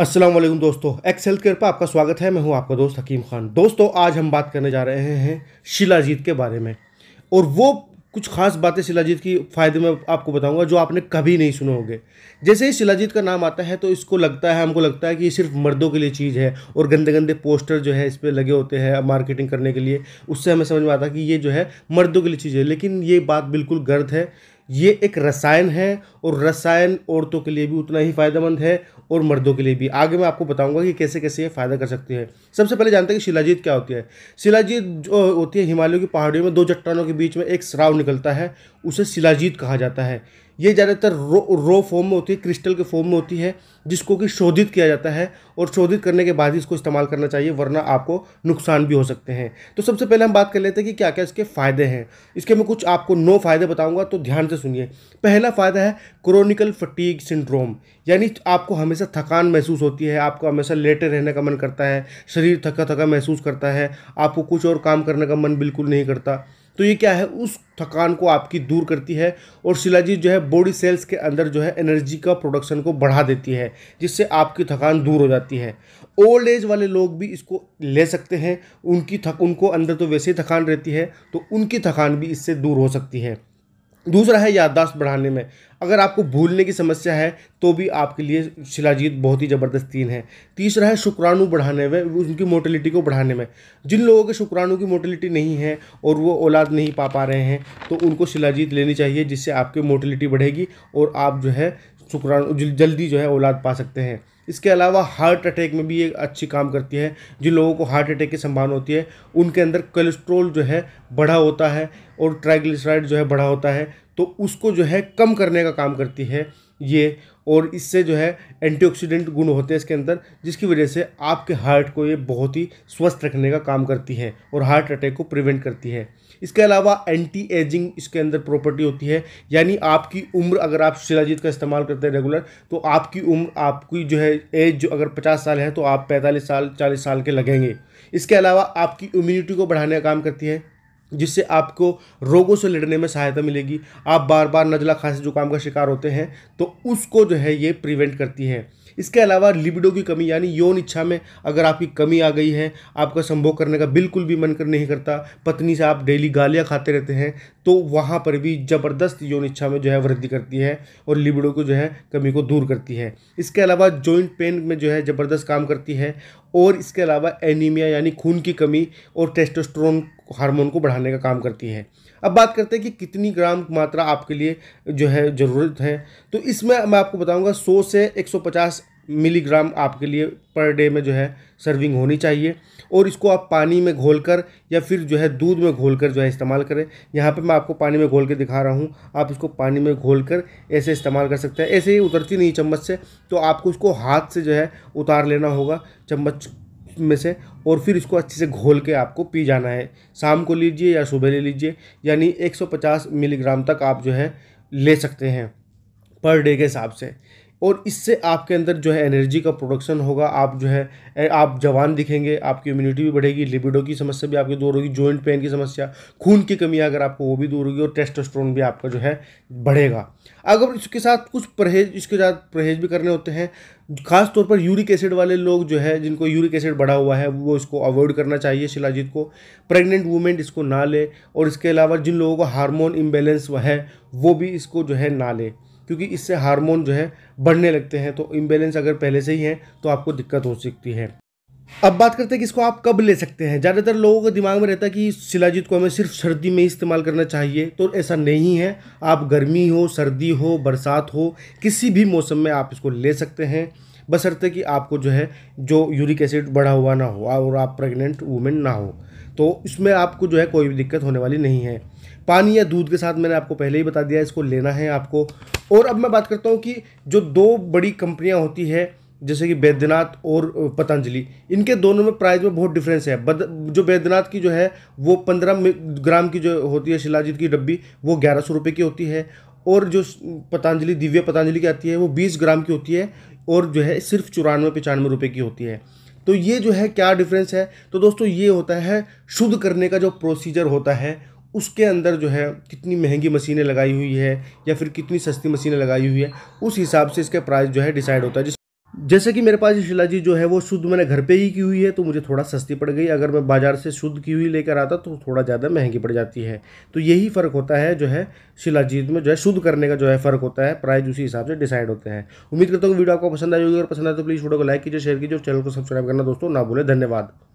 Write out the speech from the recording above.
अस्सलाम वालेकुम दोस्तों एक्स हेल्थ केयर पर आपका स्वागत है मैं हूं आपका दोस्त हकीम खान दोस्तों आज हम बात करने जा रहे हैं शिलाजीत के बारे में और वो कुछ खास बातें शिलाजीत की फ़ायदे में आपको बताऊंगा जो आपने कभी नहीं सुने होंगे जैसे ही शिलाजीत का नाम आता है तो इसको लगता है हमको लगता है कि ये सिर्फ मर्दों के लिए चीज़ है और गंदे गंदे पोस्टर जो है इस पर लगे होते हैं मार्केटिंग करने के लिए उससे हमें समझ में आता है कि ये जो है मर्दों के लिए चीज़ है लेकिन ये बात बिल्कुल गर्द है ये एक रसायन है और रसायन औरतों के लिए भी उतना ही फ़ायदेमंद है और मर्दों के लिए भी आगे मैं आपको बताऊंगा कि कैसे कैसे ये फ़ायदा कर सकती है सबसे पहले जानते हैं कि शिलाजीत क्या होती है शिलाजीत जो होती है हिमालयों की पहाड़ियों में दो चट्टानों के बीच में एक श्राव निकलता है उसे शिलाजीत कहा जाता है ये ज़्यादातर रो रो फॉर्म में होती है क्रिस्टल के फॉर्म में होती है जिसको कि शोधित किया जाता है और शोधित करने के बाद ही इसको इस्तेमाल करना चाहिए वरना आपको नुकसान भी हो सकते हैं तो सबसे पहले हम बात कर लेते हैं कि क्या क्या इसके फ़ायदे हैं इसके मैं कुछ आपको नौ फ़ायदे बताऊंगा तो ध्यान से सुनिए पहला फ़ायदा है क्रोनिकल फटीक सिंड्रोम यानी आपको हमेशा थकान महसूस होती है आपको हमेशा लेटे रहने का मन करता है शरीर थका थका महसूस करता है आपको कुछ और काम करने का मन बिल्कुल नहीं करता तो ये क्या है उस थकान को आपकी दूर करती है और शिलाजी जो है बॉडी सेल्स के अंदर जो है एनर्जी का प्रोडक्शन को बढ़ा देती है जिससे आपकी थकान दूर हो जाती है ओल्ड एज वाले लोग भी इसको ले सकते हैं उनकी थक उनको अंदर तो वैसे ही थकान रहती है तो उनकी थकान भी इससे दूर हो सकती है दूसरा है याददाश्त बढ़ाने में अगर आपको भूलने की समस्या है तो भी आपके लिए शिलाजीत बहुत ही ज़बरदस्त तीन है तीसरा है शुक्राणु बढ़ाने में उनकी मोटिलिटी को बढ़ाने में जिन लोगों के शुक्राणु की मोटिलिटी नहीं है और वो औलाद नहीं पा पा रहे हैं तो उनको शिलाजीत लेनी चाहिए जिससे आपकी मोटिलिटी बढ़ेगी और आप जो है शुक्राणु जल्दी जो है औलाद पा सकते हैं इसके अलावा हार्ट अटैक में भी ये अच्छी काम करती है जिन लोगों को हार्ट अटैक की संभावना होती है उनके अंदर कोलेस्ट्रोल जो है बढ़ा होता है और ट्राइग्लिसराइड जो है बढ़ा होता है तो उसको जो है कम करने का काम करती है ये और इससे जो है एंटीऑक्सीडेंट गुण होते हैं इसके अंदर जिसकी वजह से आपके हार्ट को ये बहुत ही स्वस्थ रखने का काम करती है और हार्ट अटैक को प्रिवेंट करती है इसके अलावा एंटी एजिंग इसके अंदर प्रॉपर्टी होती है यानी आपकी उम्र अगर आप शिलाजीत का इस्तेमाल करते हैं रेगुलर तो आपकी उम्र आपकी जो है एज जो अगर पचास साल है तो आप पैंतालीस साल चालीस साल के लगेंगे इसके अलावा आपकी इम्यूनिटी को बढ़ाने का काम करती है जिससे आपको रोगों से लड़ने में सहायता मिलेगी आप बार बार नजला खांसी जुकाम का शिकार होते हैं तो उसको जो है ये प्रिवेंट करती है इसके अलावा लिबिडो की कमी यानी यौन इच्छा में अगर आपकी कमी आ गई है आपका संभोग करने का बिल्कुल भी मन कर नहीं करता पत्नी से आप डेली गालियाँ खाते रहते हैं तो वहाँ पर भी ज़बरदस्त यौन इच्छा में जो है वृद्धि करती है और लिबिडो को जो है कमी को दूर करती है इसके अलावा जॉइंट पेन में जो है ज़बरदस्त काम करती है और इसके अलावा एनीमिया यानी खून की कमी और टेस्टोस्ट्रोन हार्मोन को बढ़ाने का काम करती है अब बात करते हैं कि कितनी ग्राम मात्रा आपके लिए जो है ज़रूरत है तो इसमें मैं आपको बताऊंगा 100 से 150 मिलीग्राम आपके लिए पर डे में जो है सर्विंग होनी चाहिए और इसको आप पानी में घोल कर या फिर जो है दूध में घोल कर जो है इस्तेमाल करें यहाँ पे मैं आपको पानी में घोल के दिखा रहा हूँ आप इसको पानी में घोल कर ऐसे इस्तेमाल कर सकते हैं ऐसे ही उतरती नहीं चम्मच से तो आपको उसको हाथ से जो है उतार लेना होगा चम्मच में से और फिर इसको अच्छे से घोल के आपको पी जाना है शाम को लीजिए या सुबह ले लीजिए यानी 150 मिलीग्राम तक आप जो है ले सकते हैं पर डे के हिसाब से और इससे आपके अंदर जो है एनर्जी का प्रोडक्शन होगा आप जो है आप जवान दिखेंगे आपकी इम्यूनिटी भी बढ़ेगी लिबिडो की समस्या भी आपकी दूर होगी जॉइंट पेन की समस्या खून की कमी अगर आपको वो भी दूर होगी और टेस्टोस्टेरोन भी आपका जो है बढ़ेगा अगर इसके साथ कुछ परहेज इसके साथ परहेज भी करने होते हैं खास तौर पर यूरिक एसिड वाले लोग जो है जिनको यूरिक एसिड बढ़ा हुआ है वो इसको अवॉइड करना चाहिए शिलाजीत को प्रेग्नेंट वूमेंट इसको ना ले और इसके अलावा जिन लोगों को हार्मोन इम्बेलेंस है वो भी इसको जो है ना ले क्योंकि इससे हार्मोन जो है बढ़ने लगते हैं तो इम्बेलेंस अगर पहले से ही है तो आपको दिक्कत हो सकती है अब बात करते हैं कि इसको आप कब ले सकते हैं ज़्यादातर लोगों के दिमाग में रहता है कि शिलाजीत को हमें सिर्फ सर्दी में इस्तेमाल करना चाहिए तो ऐसा नहीं है आप गर्मी हो सर्दी हो बरसात हो किसी भी मौसम में आप इसको ले सकते हैं बशर्ते कि आपको जो है जो यूरिक एसिड बढ़ा हुआ ना हो और आप प्रेग्नेंट वूमेन ना हो तो इसमें आपको जो है कोई भी दिक्कत होने वाली नहीं है पानी या दूध के साथ मैंने आपको पहले ही बता दिया इसको लेना है आपको और अब मैं बात करता हूँ कि जो दो बड़ी कंपनियाँ होती है जैसे कि बैद्यनाथ और पतंजलि इनके दोनों में प्राइस में बहुत डिफरेंस है बद जो बैद्यनाथ की जो है वो पंद्रह ग्राम की जो होती है शिलाजीत की डब्बी वो ग्यारह सौ रुपये की होती है और जो पतंजलि दिव्य पतंजलि की आती है वो बीस ग्राम की होती है और जो है सिर्फ चौरानवे पचानवे रुपये की होती है तो ये जो है क्या डिफरेंस है तो दोस्तों ये होता है शुद्ध करने का जो प्रोसीजर होता है उसके अंदर जो है कितनी महंगी मशीनें लगाई हुई है या फिर कितनी सस्ती मशीनें लगाई हुई है उस हिसाब से इसका प्राइस जो है डिसाइड होता है जैसे कि मेरे पास ये जी जो है वो शुद्ध मैंने घर पे ही की हुई है तो मुझे थोड़ा सस्ती पड़ गई अगर मैं बाज़ार से शुद्ध की हुई लेकर आता तो थोड़ा ज़्यादा महंगी पड़ जाती है तो यही फ़र्क होता है जो है शिलाजीत में जो है शुद्ध करने का जो है फ़र्क होता है प्राइस उसी हिसाब से डिसाइड होते हैं उम्मीद करता हूँ वीडियो आपको पसंद आई होगी और पसंद आए तो प्लीज़ वीडियो को लाइक कीजिए शेयर कीजिए चैनल को सब्सक्राइब करना दोस्तों ना भूलें धन्यवाद